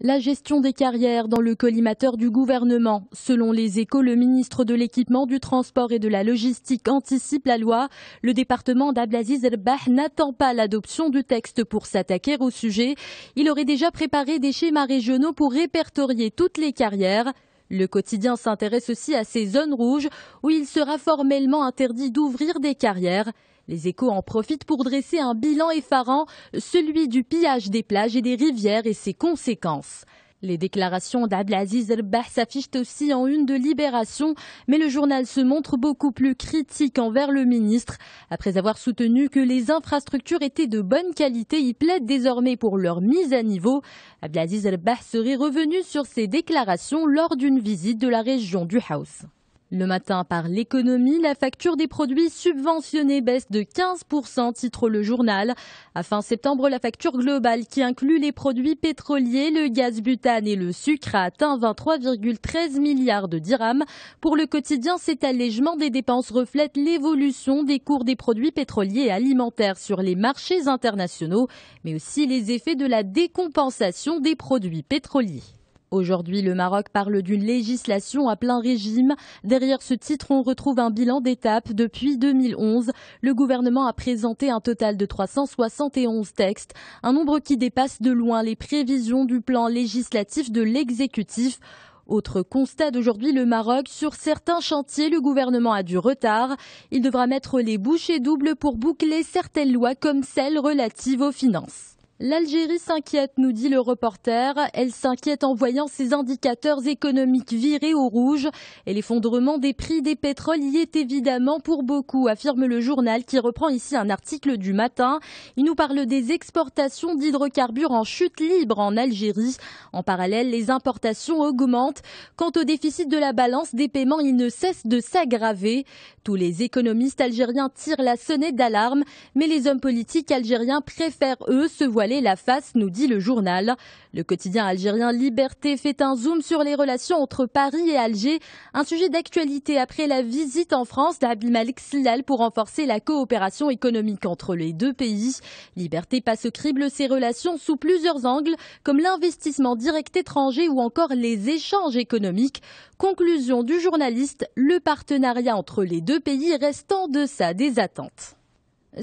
La gestion des carrières dans le collimateur du gouvernement. Selon les échos, le ministre de l'équipement, du transport et de la logistique anticipe la loi. Le département d'Ablaziz Erbah n'attend pas l'adoption du texte pour s'attaquer au sujet. Il aurait déjà préparé des schémas régionaux pour répertorier toutes les carrières. Le quotidien s'intéresse aussi à ces zones rouges où il sera formellement interdit d'ouvrir des carrières. Les échos en profitent pour dresser un bilan effarant, celui du pillage des plages et des rivières et ses conséquences. Les déclarations d'Ablaziz Elba s'affichent aussi en une de Libération, mais le journal se montre beaucoup plus critique envers le ministre. Après avoir soutenu que les infrastructures étaient de bonne qualité, il plaide désormais pour leur mise à niveau. Ablaziz Elba serait revenu sur ses déclarations lors d'une visite de la région du House. Le matin, par l'économie, la facture des produits subventionnés baisse de 15%, titre le journal. À fin septembre, la facture globale, qui inclut les produits pétroliers, le gaz butane et le sucre, a atteint 23,13 milliards de dirhams. Pour le quotidien, cet allègement des dépenses reflète l'évolution des cours des produits pétroliers et alimentaires sur les marchés internationaux, mais aussi les effets de la décompensation des produits pétroliers. Aujourd'hui, le Maroc parle d'une législation à plein régime. Derrière ce titre, on retrouve un bilan d'étape. Depuis 2011, le gouvernement a présenté un total de 371 textes, un nombre qui dépasse de loin les prévisions du plan législatif de l'exécutif. Autre constat d'aujourd'hui, le Maroc, sur certains chantiers, le gouvernement a du retard. Il devra mettre les bouchées doubles pour boucler certaines lois comme celles relatives aux finances. L'Algérie s'inquiète, nous dit le reporter. Elle s'inquiète en voyant ses indicateurs économiques virés au rouge. Et l'effondrement des prix des pétroles y est évidemment pour beaucoup, affirme le journal qui reprend ici un article du matin. Il nous parle des exportations d'hydrocarbures en chute libre en Algérie. En parallèle, les importations augmentent. Quant au déficit de la balance des paiements, il ne cesse de s'aggraver. Tous les économistes algériens tirent la sonnette d'alarme, mais les hommes politiques algériens préfèrent, eux, se voiler la face, nous dit le journal. Le quotidien algérien Liberté fait un zoom sur les relations entre Paris et Alger, un sujet d'actualité après la visite en France d'Abdelmalek Silal pour renforcer la coopération économique entre les deux pays. Liberté passe au crible ses relations sous plusieurs angles, comme l'investissement direct étranger ou encore les échanges économiques. Conclusion du journaliste, le partenariat entre les deux pays restant de deçà des attentes.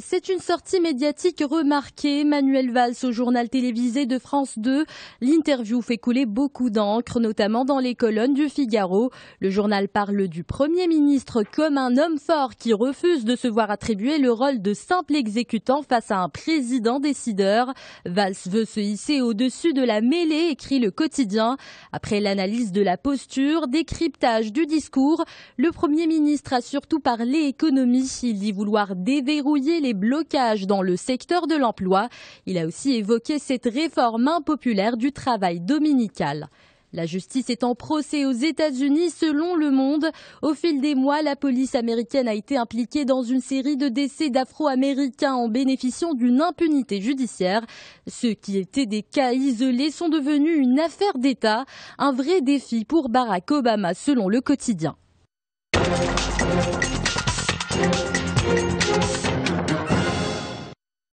C'est une sortie médiatique remarquée. Manuel Valls au journal télévisé de France 2. L'interview fait couler beaucoup d'encre, notamment dans les colonnes du Figaro. Le journal parle du Premier ministre comme un homme fort qui refuse de se voir attribuer le rôle de simple exécutant face à un président décideur. Valls veut se hisser au-dessus de la mêlée, écrit le quotidien. Après l'analyse de la posture, décryptage du discours, le Premier ministre a surtout parlé économie. Il dit vouloir déverrouiller les blocages dans le secteur de l'emploi. Il a aussi évoqué cette réforme impopulaire du travail dominical. La justice est en procès aux États-Unis selon Le Monde. Au fil des mois, la police américaine a été impliquée dans une série de décès d'Afro-Américains en bénéficiant d'une impunité judiciaire. Ceux qui étaient des cas isolés sont devenus une affaire d'État, un vrai défi pour Barack Obama selon le quotidien.